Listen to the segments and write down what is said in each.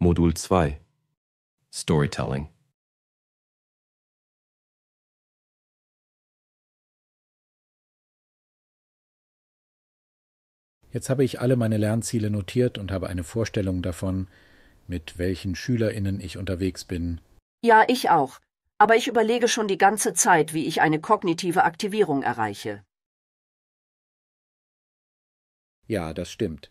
Modul 2 Storytelling Jetzt habe ich alle meine Lernziele notiert und habe eine Vorstellung davon, mit welchen Schülerinnen ich unterwegs bin. Ja, ich auch. Aber ich überlege schon die ganze Zeit, wie ich eine kognitive Aktivierung erreiche. Ja, das stimmt.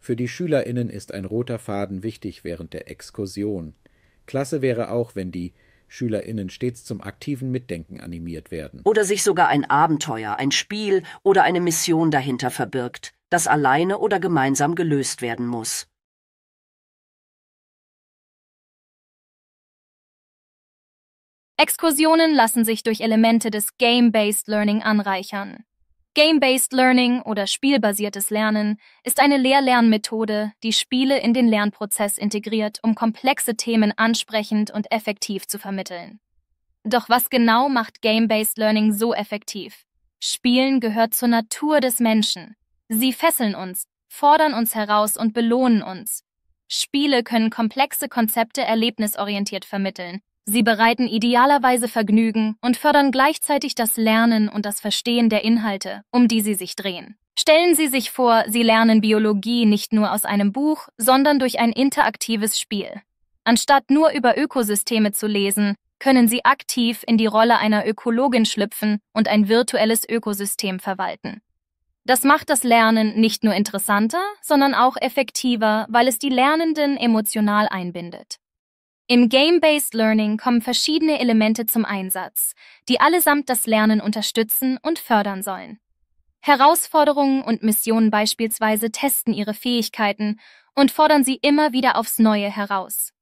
Für die SchülerInnen ist ein roter Faden wichtig während der Exkursion. Klasse wäre auch, wenn die SchülerInnen stets zum aktiven Mitdenken animiert werden. Oder sich sogar ein Abenteuer, ein Spiel oder eine Mission dahinter verbirgt, das alleine oder gemeinsam gelöst werden muss. Exkursionen lassen sich durch Elemente des Game-Based Learning anreichern. Game-based Learning oder spielbasiertes Lernen ist eine Lehr-Lernmethode, die Spiele in den Lernprozess integriert, um komplexe Themen ansprechend und effektiv zu vermitteln. Doch was genau macht Game-based Learning so effektiv? Spielen gehört zur Natur des Menschen. Sie fesseln uns, fordern uns heraus und belohnen uns. Spiele können komplexe Konzepte erlebnisorientiert vermitteln, Sie bereiten idealerweise Vergnügen und fördern gleichzeitig das Lernen und das Verstehen der Inhalte, um die sie sich drehen. Stellen Sie sich vor, Sie lernen Biologie nicht nur aus einem Buch, sondern durch ein interaktives Spiel. Anstatt nur über Ökosysteme zu lesen, können Sie aktiv in die Rolle einer Ökologin schlüpfen und ein virtuelles Ökosystem verwalten. Das macht das Lernen nicht nur interessanter, sondern auch effektiver, weil es die Lernenden emotional einbindet. Im Game-Based Learning kommen verschiedene Elemente zum Einsatz, die allesamt das Lernen unterstützen und fördern sollen. Herausforderungen und Missionen beispielsweise testen ihre Fähigkeiten und fordern sie immer wieder aufs Neue heraus.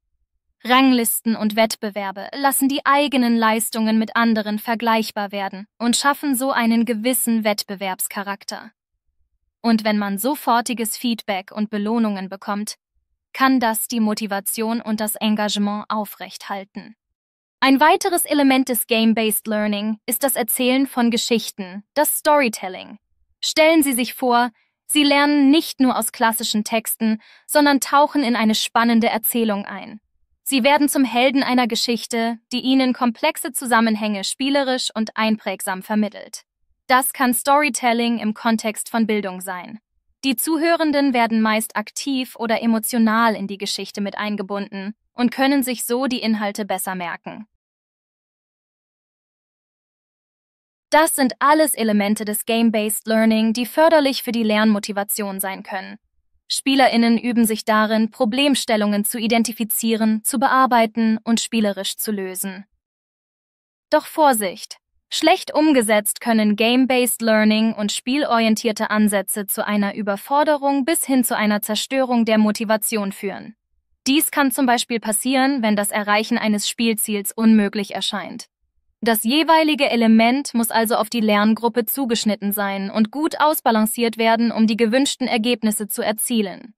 Ranglisten und Wettbewerbe lassen die eigenen Leistungen mit anderen vergleichbar werden und schaffen so einen gewissen Wettbewerbscharakter. Und wenn man sofortiges Feedback und Belohnungen bekommt, kann das die Motivation und das Engagement aufrechthalten. Ein weiteres Element des Game-Based Learning ist das Erzählen von Geschichten, das Storytelling. Stellen Sie sich vor, Sie lernen nicht nur aus klassischen Texten, sondern tauchen in eine spannende Erzählung ein. Sie werden zum Helden einer Geschichte, die Ihnen komplexe Zusammenhänge spielerisch und einprägsam vermittelt. Das kann Storytelling im Kontext von Bildung sein. Die Zuhörenden werden meist aktiv oder emotional in die Geschichte mit eingebunden und können sich so die Inhalte besser merken. Das sind alles Elemente des Game-Based Learning, die förderlich für die Lernmotivation sein können. Spielerinnen üben sich darin, Problemstellungen zu identifizieren, zu bearbeiten und spielerisch zu lösen. Doch Vorsicht, Schlecht umgesetzt können Game-Based Learning und spielorientierte Ansätze zu einer Überforderung bis hin zu einer Zerstörung der Motivation führen. Dies kann zum Beispiel passieren, wenn das Erreichen eines Spielziels unmöglich erscheint. Das jeweilige Element muss also auf die Lerngruppe zugeschnitten sein und gut ausbalanciert werden, um die gewünschten Ergebnisse zu erzielen.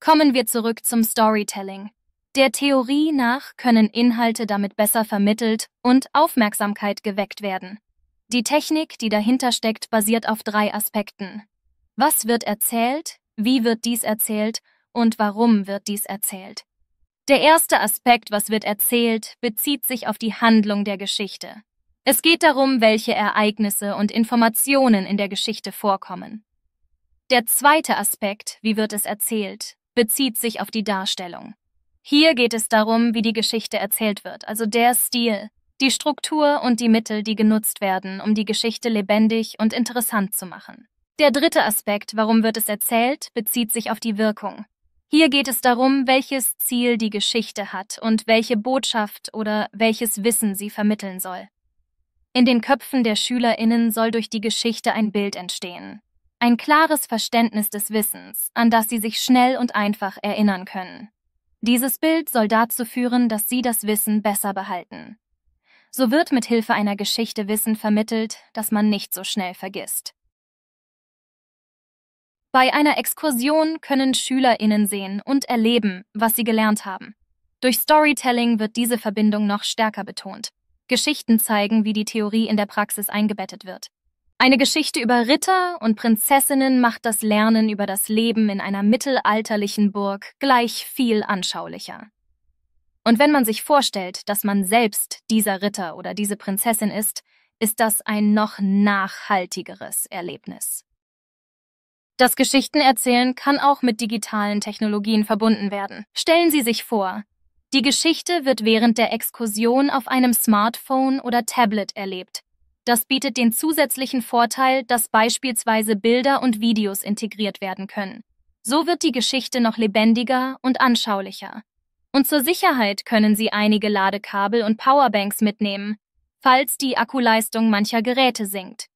Kommen wir zurück zum Storytelling. Der Theorie nach können Inhalte damit besser vermittelt und Aufmerksamkeit geweckt werden. Die Technik, die dahinter steckt, basiert auf drei Aspekten. Was wird erzählt, wie wird dies erzählt und warum wird dies erzählt? Der erste Aspekt, was wird erzählt, bezieht sich auf die Handlung der Geschichte. Es geht darum, welche Ereignisse und Informationen in der Geschichte vorkommen. Der zweite Aspekt, wie wird es erzählt, bezieht sich auf die Darstellung. Hier geht es darum, wie die Geschichte erzählt wird, also der Stil, die Struktur und die Mittel, die genutzt werden, um die Geschichte lebendig und interessant zu machen. Der dritte Aspekt, warum wird es erzählt, bezieht sich auf die Wirkung. Hier geht es darum, welches Ziel die Geschichte hat und welche Botschaft oder welches Wissen sie vermitteln soll. In den Köpfen der Schülerinnen soll durch die Geschichte ein Bild entstehen, ein klares Verständnis des Wissens, an das sie sich schnell und einfach erinnern können. Dieses Bild soll dazu führen, dass sie das Wissen besser behalten. So wird mit Hilfe einer Geschichte Wissen vermittelt, das man nicht so schnell vergisst. Bei einer Exkursion können SchülerInnen sehen und erleben, was sie gelernt haben. Durch Storytelling wird diese Verbindung noch stärker betont. Geschichten zeigen, wie die Theorie in der Praxis eingebettet wird. Eine Geschichte über Ritter und Prinzessinnen macht das Lernen über das Leben in einer mittelalterlichen Burg gleich viel anschaulicher. Und wenn man sich vorstellt, dass man selbst dieser Ritter oder diese Prinzessin ist, ist das ein noch nachhaltigeres Erlebnis. Das Geschichtenerzählen kann auch mit digitalen Technologien verbunden werden. Stellen Sie sich vor, die Geschichte wird während der Exkursion auf einem Smartphone oder Tablet erlebt, das bietet den zusätzlichen Vorteil, dass beispielsweise Bilder und Videos integriert werden können. So wird die Geschichte noch lebendiger und anschaulicher. Und zur Sicherheit können Sie einige Ladekabel und Powerbanks mitnehmen, falls die Akkuleistung mancher Geräte sinkt.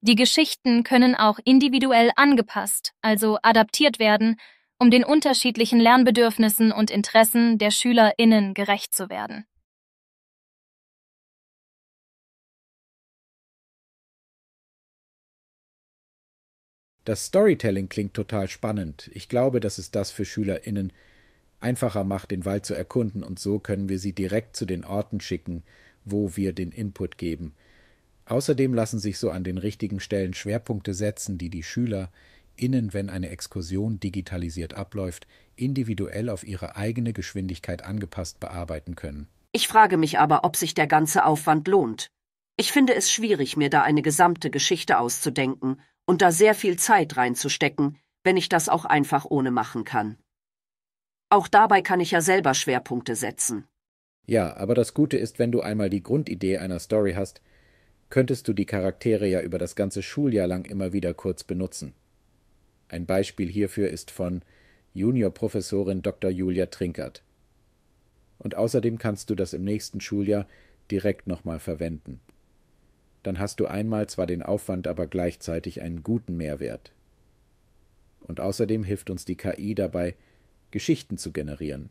Die Geschichten können auch individuell angepasst, also adaptiert werden, um den unterschiedlichen Lernbedürfnissen und Interessen der SchülerInnen gerecht zu werden. Das Storytelling klingt total spannend. Ich glaube, dass es das für SchülerInnen einfacher macht, den Wald zu erkunden, und so können wir sie direkt zu den Orten schicken, wo wir den Input geben. Außerdem lassen sich so an den richtigen Stellen Schwerpunkte setzen, die die SchülerInnen, wenn eine Exkursion digitalisiert abläuft, individuell auf ihre eigene Geschwindigkeit angepasst bearbeiten können. Ich frage mich aber, ob sich der ganze Aufwand lohnt. Ich finde es schwierig, mir da eine gesamte Geschichte auszudenken und da sehr viel Zeit reinzustecken, wenn ich das auch einfach ohne machen kann. Auch dabei kann ich ja selber Schwerpunkte setzen. Ja, aber das Gute ist, wenn du einmal die Grundidee einer Story hast, könntest du die Charaktere ja über das ganze Schuljahr lang immer wieder kurz benutzen. Ein Beispiel hierfür ist von Juniorprofessorin Dr. Julia Trinkert. Und außerdem kannst du das im nächsten Schuljahr direkt nochmal verwenden dann hast du einmal zwar den Aufwand, aber gleichzeitig einen guten Mehrwert. Und außerdem hilft uns die KI dabei, Geschichten zu generieren.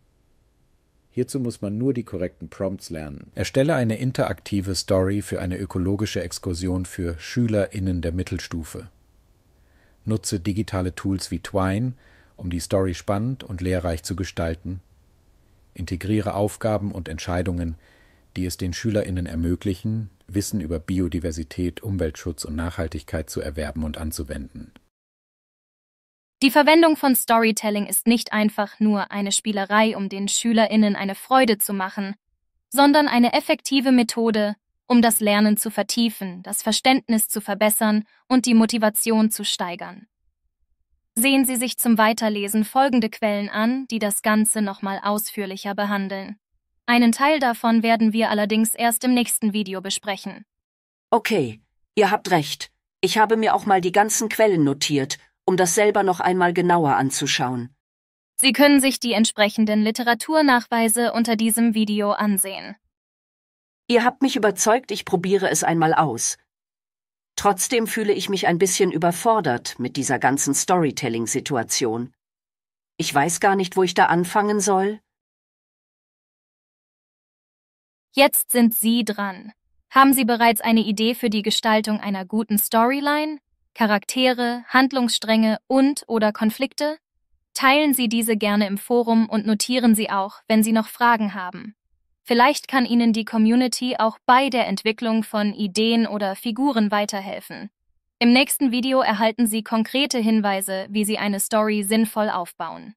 Hierzu muss man nur die korrekten Prompts lernen. Erstelle eine interaktive Story für eine ökologische Exkursion für SchülerInnen der Mittelstufe. Nutze digitale Tools wie Twine, um die Story spannend und lehrreich zu gestalten. Integriere Aufgaben und Entscheidungen, die es den SchülerInnen ermöglichen, Wissen über Biodiversität, Umweltschutz und Nachhaltigkeit zu erwerben und anzuwenden. Die Verwendung von Storytelling ist nicht einfach nur eine Spielerei, um den SchülerInnen eine Freude zu machen, sondern eine effektive Methode, um das Lernen zu vertiefen, das Verständnis zu verbessern und die Motivation zu steigern. Sehen Sie sich zum Weiterlesen folgende Quellen an, die das Ganze nochmal ausführlicher behandeln. Einen Teil davon werden wir allerdings erst im nächsten Video besprechen. Okay, ihr habt recht. Ich habe mir auch mal die ganzen Quellen notiert, um das selber noch einmal genauer anzuschauen. Sie können sich die entsprechenden Literaturnachweise unter diesem Video ansehen. Ihr habt mich überzeugt, ich probiere es einmal aus. Trotzdem fühle ich mich ein bisschen überfordert mit dieser ganzen Storytelling-Situation. Ich weiß gar nicht, wo ich da anfangen soll. Jetzt sind Sie dran. Haben Sie bereits eine Idee für die Gestaltung einer guten Storyline, Charaktere, Handlungsstränge und oder Konflikte? Teilen Sie diese gerne im Forum und notieren Sie auch, wenn Sie noch Fragen haben. Vielleicht kann Ihnen die Community auch bei der Entwicklung von Ideen oder Figuren weiterhelfen. Im nächsten Video erhalten Sie konkrete Hinweise, wie Sie eine Story sinnvoll aufbauen.